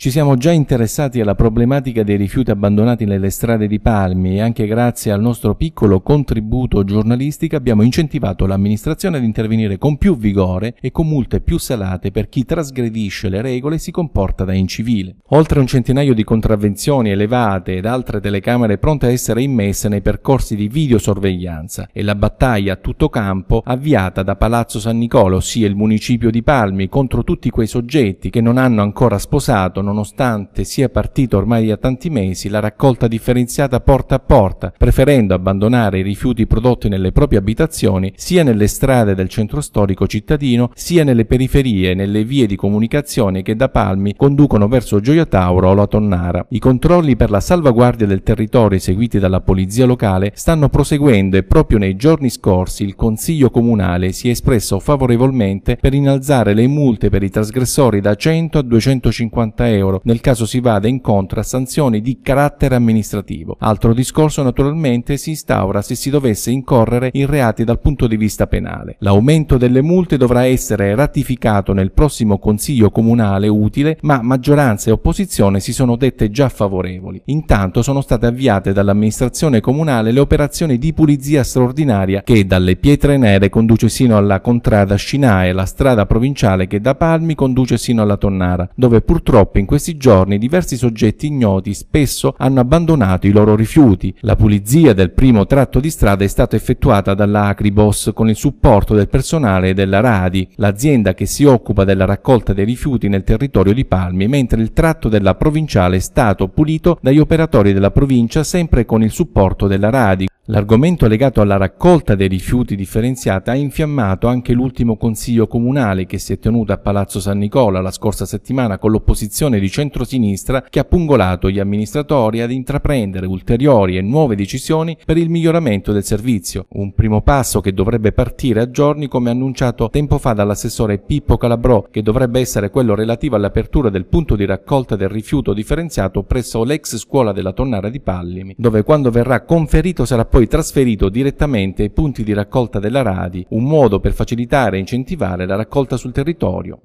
Ci siamo già interessati alla problematica dei rifiuti abbandonati nelle strade di Palmi e anche grazie al nostro piccolo contributo giornalistico abbiamo incentivato l'amministrazione ad intervenire con più vigore e con multe più salate per chi trasgredisce le regole e si comporta da incivile. Oltre un centinaio di contravvenzioni elevate ed altre telecamere pronte a essere immesse nei percorsi di videosorveglianza e la battaglia a tutto campo avviata da Palazzo San Nicola, ossia il municipio di Palmi, contro tutti quei soggetti che non hanno ancora sposato, nonostante sia partita ormai da tanti mesi la raccolta differenziata porta a porta, preferendo abbandonare i rifiuti prodotti nelle proprie abitazioni sia nelle strade del centro storico cittadino, sia nelle periferie e nelle vie di comunicazione che da Palmi conducono verso Gioia Tauro o la Tonnara. I controlli per la salvaguardia del territorio eseguiti dalla polizia locale stanno proseguendo e proprio nei giorni scorsi il Consiglio Comunale si è espresso favorevolmente per innalzare le multe per i trasgressori da 100 a 250 euro euro nel caso si vada incontro a sanzioni di carattere amministrativo. Altro discorso naturalmente si instaura se si dovesse incorrere in reati dal punto di vista penale. L'aumento delle multe dovrà essere ratificato nel prossimo Consiglio Comunale utile, ma maggioranza e opposizione si sono dette già favorevoli. Intanto sono state avviate dall'amministrazione comunale le operazioni di pulizia straordinaria che dalle Pietre Nere conduce sino alla contrada Scinae, la strada provinciale che da Palmi conduce sino alla Tonnara, dove purtroppo in questi giorni diversi soggetti ignoti spesso hanno abbandonato i loro rifiuti. La pulizia del primo tratto di strada è stata effettuata dall'Acribos con il supporto del personale della Radi, l'azienda che si occupa della raccolta dei rifiuti nel territorio di Palmi, mentre il tratto della provinciale è stato pulito dagli operatori della provincia sempre con il supporto della Radi, L'argomento legato alla raccolta dei rifiuti differenziata ha infiammato anche l'ultimo consiglio comunale che si è tenuto a Palazzo San Nicola la scorsa settimana con l'opposizione di centrosinistra che ha pungolato gli amministratori ad intraprendere ulteriori e nuove decisioni per il miglioramento del servizio, un primo passo che dovrebbe partire a giorni come annunciato tempo fa dall'assessore Pippo Calabrò che dovrebbe essere quello relativo all'apertura del punto di raccolta del rifiuto differenziato presso l'ex scuola della Tonnara di Pallimi, dove quando verrà conferito sarà poi poi trasferito direttamente ai punti di raccolta della Radi, un modo per facilitare e incentivare la raccolta sul territorio.